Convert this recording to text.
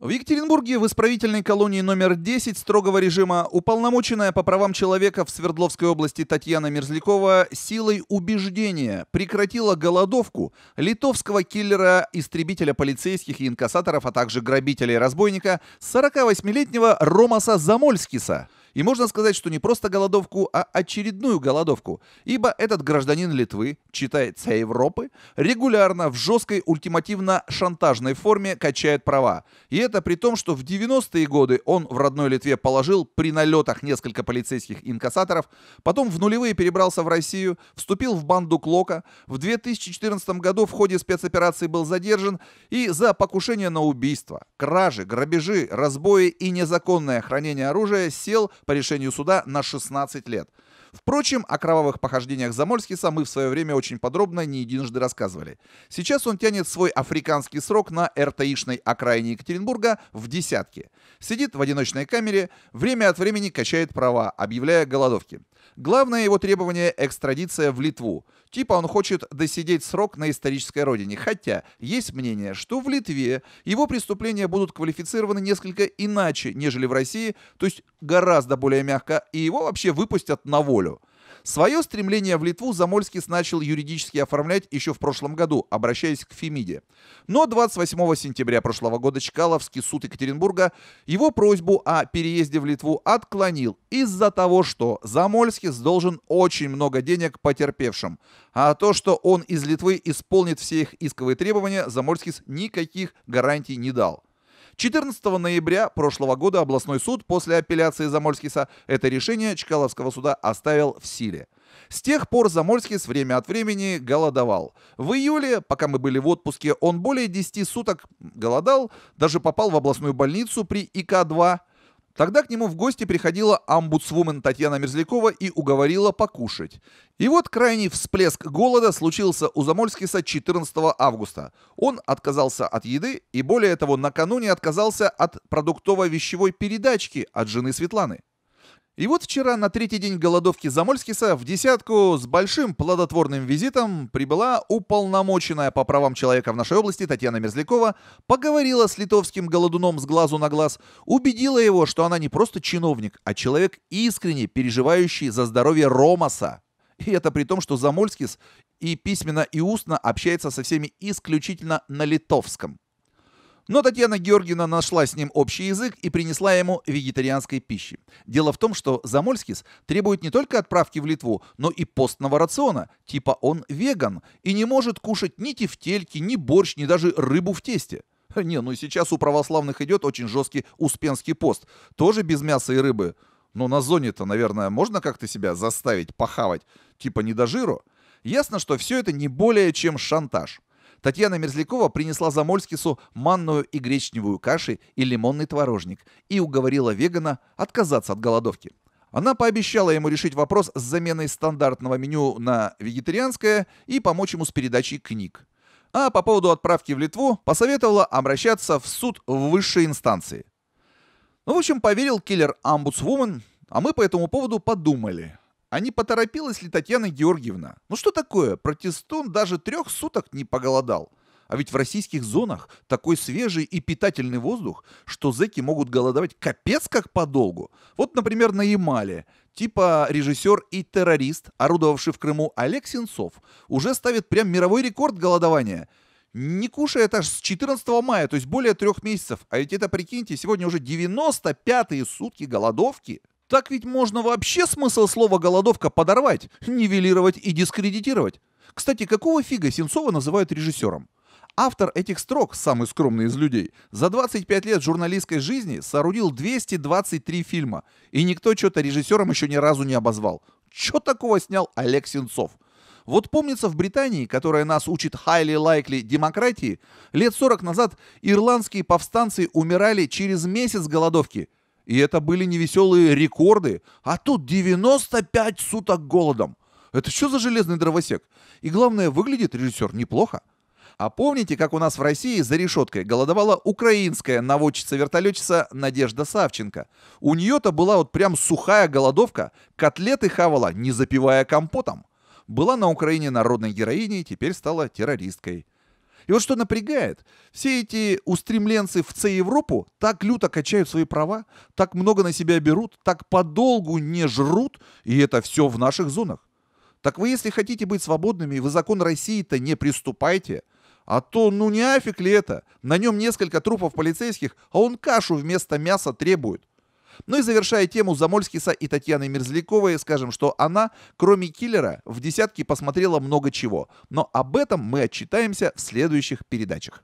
В Екатеринбурге в исправительной колонии номер 10 строгого режима уполномоченная по правам человека в Свердловской области Татьяна Мерзлякова силой убеждения прекратила голодовку литовского киллера-истребителя полицейских и инкассаторов, а также грабителя и разбойника 48-летнего Ромаса Замольскиса – и можно сказать, что не просто голодовку, а очередную голодовку, ибо этот гражданин Литвы, читается Европы, регулярно в жесткой ультимативно-шантажной форме качает права. И это при том, что в 90-е годы он в родной Литве положил при налетах несколько полицейских инкассаторов, потом в нулевые перебрался в Россию, вступил в банду Клока, в 2014 году в ходе спецоперации был задержан и за покушение на убийство, кражи, грабежи, разбои и незаконное хранение оружия сел по решению суда на 16 лет. Впрочем, о кровавых похождениях Замольскиса мы в свое время очень подробно не единожды рассказывали. Сейчас он тянет свой африканский срок на РТИшной окраине Екатеринбурга в десятки. Сидит в одиночной камере, время от времени качает права, объявляя голодовки. Главное его требование – экстрадиция в Литву. Типа он хочет досидеть срок на исторической родине, хотя есть мнение, что в Литве его преступления будут квалифицированы несколько иначе, нежели в России, то есть гораздо более мягко, и его вообще выпустят на волю. Свое стремление в Литву Замольский начал юридически оформлять еще в прошлом году, обращаясь к Фемиде. Но 28 сентября прошлого года Чкаловский суд Екатеринбурга его просьбу о переезде в Литву отклонил из-за того, что Замольский должен очень много денег потерпевшим. А то, что он из Литвы исполнит все их исковые требования, Замольский никаких гарантий не дал. 14 ноября прошлого года областной суд после апелляции Замольскиса это решение Чкаловского суда оставил в силе. С тех пор Замольский время от времени голодовал. В июле, пока мы были в отпуске, он более 10 суток голодал, даже попал в областную больницу при ИК-2. Тогда к нему в гости приходила амбудсвумен Татьяна Мерзлякова и уговорила покушать. И вот крайний всплеск голода случился у Замольскиса 14 августа. Он отказался от еды и более того накануне отказался от продуктово-вещевой передачки от жены Светланы. И вот вчера на третий день голодовки Замольскиса в десятку с большим плодотворным визитом прибыла уполномоченная по правам человека в нашей области Татьяна Мерзлякова, поговорила с литовским голодуном с глазу на глаз, убедила его, что она не просто чиновник, а человек искренне переживающий за здоровье Ромаса. И это при том, что Замольскис и письменно, и устно общается со всеми исключительно на литовском. Но Татьяна Георгиевна нашла с ним общий язык и принесла ему вегетарианской пищи. Дело в том, что Замольскис требует не только отправки в Литву, но и постного рациона, типа он веган и не может кушать ни тефтельки, ни борщ, ни даже рыбу в тесте. Не, ну и сейчас у православных идет очень жесткий Успенский пост, тоже без мяса и рыбы. Но ну, на зоне-то, наверное, можно как-то себя заставить похавать, типа не до жиру. Ясно, что все это не более чем шантаж. Татьяна Мерзлякова принесла Замольскису манную и гречневую каши и лимонный творожник и уговорила вегана отказаться от голодовки. Она пообещала ему решить вопрос с заменой стандартного меню на вегетарианское и помочь ему с передачей книг. А по поводу отправки в Литву посоветовала обращаться в суд в высшей инстанции. Ну, в общем, поверил киллер Амбудсвумен, а мы по этому поводу подумали – а не поторопилась ли Татьяна Георгиевна? Ну что такое, протестун даже трех суток не поголодал. А ведь в российских зонах такой свежий и питательный воздух, что зэки могут голодовать капец как подолгу. Вот, например, на Ямале. Типа режиссер и террорист, орудовавший в Крыму Олег Сенцов, уже ставит прям мировой рекорд голодования. Не кушает аж с 14 мая, то есть более трех месяцев. А ведь это, прикиньте, сегодня уже 95-е сутки голодовки. Так ведь можно вообще смысл слова «голодовка» подорвать, нивелировать и дискредитировать. Кстати, какого фига Сенцова называют режиссером? Автор этих строк, самый скромный из людей, за 25 лет журналистской жизни соорудил 223 фильма, и никто что-то режиссером еще ни разу не обозвал. Чё такого снял Олег Сенцов? Вот помнится в Британии, которая нас учит highly likely демократии, лет 40 назад ирландские повстанцы умирали через месяц голодовки – и это были невеселые рекорды. А тут 95 суток голодом. Это что за железный дровосек? И главное, выглядит режиссер неплохо. А помните, как у нас в России за решеткой голодовала украинская наводчица-вертолетчица Надежда Савченко? У нее-то была вот прям сухая голодовка, котлеты хавала, не запивая компотом. Была на Украине народной героиней, теперь стала террористкой. И вот что напрягает, все эти устремленцы в Ц-Европу так люто качают свои права, так много на себя берут, так подолгу не жрут, и это все в наших зонах. Так вы, если хотите быть свободными, и вы закон России-то не приступайте, а то, ну не афиг ли это? На нем несколько трупов полицейских, а он кашу вместо мяса требует. Ну и завершая тему Замольскиса и Татьяны Мерзляковой, скажем, что она, кроме киллера, в десятке посмотрела много чего. Но об этом мы отчитаемся в следующих передачах.